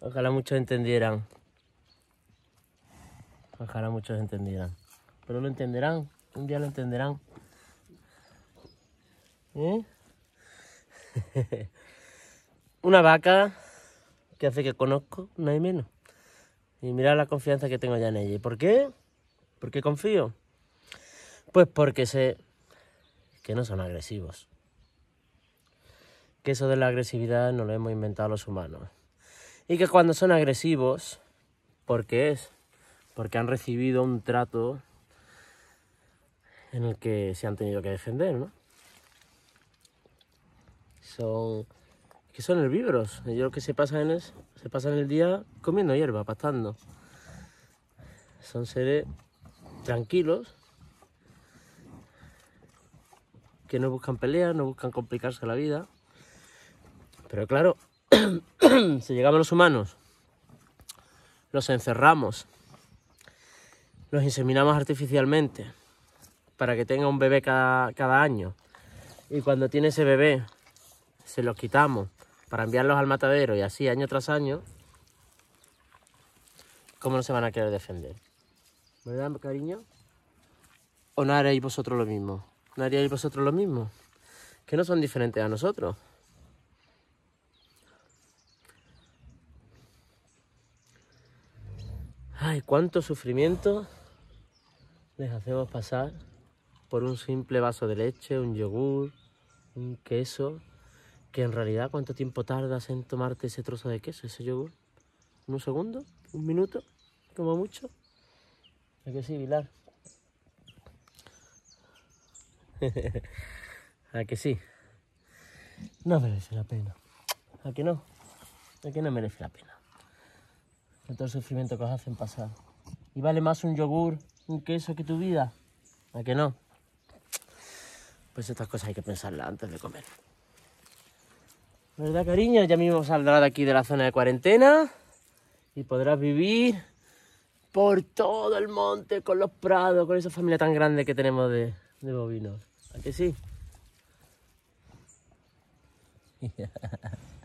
Ojalá muchos entendieran. Ojalá muchos entendieran. Pero lo entenderán. Un día lo entenderán. ¿Eh? una vaca que hace que conozco, no hay menos. Y mira la confianza que tengo ya en ella. ¿Y por qué? ¿Por qué confío? Pues porque sé que no son agresivos. Que eso de la agresividad no lo hemos inventado los humanos. Y que cuando son agresivos, ¿por qué es? Porque han recibido un trato en el que se han tenido que defender, ¿no? Son que son herbívoros. Ellos que se pasan, es, se pasan el día comiendo hierba, pastando. Son seres tranquilos que no buscan peleas, no buscan complicarse la vida. Pero claro, si llegamos los humanos, los encerramos, los inseminamos artificialmente para que tenga un bebé cada, año. Y cuando tiene ese bebé, se los quitamos para enviarlos al matadero y así año tras año, ¿cómo no se van a querer defender? ¿Verdad, cariño? ¿O no haréis vosotros lo mismo? ¿No haríais vosotros lo mismo? Que no son diferentes a nosotros. Ay, cuánto sufrimiento les hacemos pasar por un simple vaso de leche, un yogur, un queso, que en realidad cuánto tiempo tardas en tomarte ese trozo de queso, ese yogur. ¿Un segundo? ¿Un minuto? ¿Como mucho? ¿A que sí, Vilar. ¿A que sí? No merece la pena. ¿A que no? ¿A que no merece la pena? todo el sufrimiento que os hacen pasar. Y vale más un yogur, un queso que tu vida. ¿A que no? Pues estas cosas hay que pensarlas antes de comer. ¿Verdad, cariño? Ya mismo saldrás de aquí de la zona de cuarentena y podrás vivir por todo el monte, con los prados, con esa familia tan grande que tenemos de, bovinos. ¿A que sí?